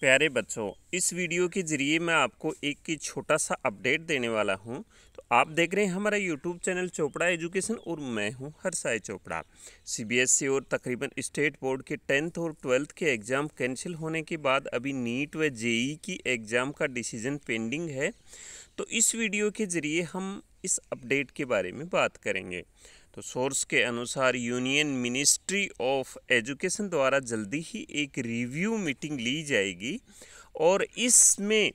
प्यारे बच्चों इस वीडियो के ज़रिए मैं आपको एक छोटा सा अपडेट देने वाला हूं तो आप देख रहे हैं हमारा यूट्यूब चैनल चोपड़ा एजुकेशन और मैं हूं हरसाई चोपड़ा सीबीएसई e और तकरीबन स्टेट बोर्ड के टेंथ और ट्वेल्थ के एग्ज़ाम कैंसिल होने के बाद अभी नीट व जेई की एग्ज़ाम का डिसीज़न पेंडिंग है तो इस वीडियो के ज़रिए हम इस अपडेट के बारे में बात करेंगे तो सोर्स के अनुसार यूनियन मिनिस्ट्री ऑफ एजुकेशन द्वारा जल्दी ही एक रिव्यू मीटिंग ली जाएगी और इसमें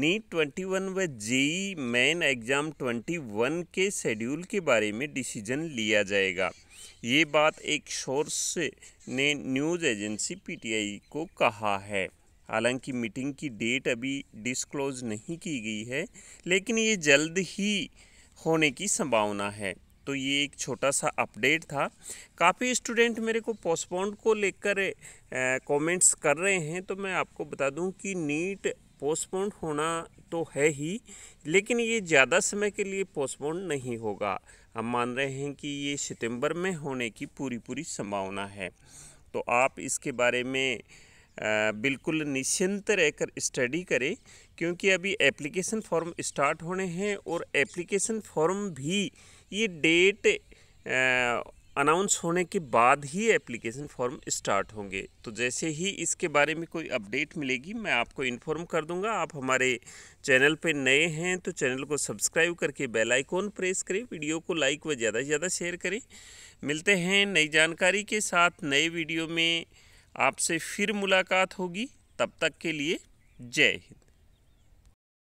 नीट ट्वेंटी वन व JEE main exam twenty one के शेड्यूल के बारे में डिसीजन लिया जाएगा ये बात एक सोर्स ने न्यूज़ एजेंसी पीटीआई को कहा है हालांकि मीटिंग की डेट अभी डिस्क्लोज नहीं की गई है लेकिन ये जल्द ही होने की संभावना है तो ये एक छोटा सा अपडेट था काफ़ी स्टूडेंट मेरे को पोस्टपोन्ड को लेकर कमेंट्स कर रहे हैं तो मैं आपको बता दूं कि नीट पोस्टपोन्ड होना तो है ही लेकिन ये ज़्यादा समय के लिए पोस्टपोन्ड नहीं होगा हम मान रहे हैं कि ये सितंबर में होने की पूरी पूरी संभावना है तो आप इसके बारे में बिल्कुल निश्चिंत रहकर स्टडी करें क्योंकि अभी एप्लीकेशन फॉर्म स्टार्ट होने हैं और एप्लीकेशन फॉर्म भी ये डेट अनाउंस होने के बाद ही एप्लीकेशन फॉर्म स्टार्ट होंगे तो जैसे ही इसके बारे में कोई अपडेट मिलेगी मैं आपको इन्फॉर्म कर दूंगा आप हमारे चैनल पे नए हैं तो चैनल को सब्सक्राइब करके बेल आइकॉन प्रेस करें वीडियो को लाइक व ज़्यादा से ज़्यादा शेयर करें मिलते हैं नई जानकारी के साथ नए वीडियो में आपसे फिर मुलाकात होगी तब तक के लिए जय हिंद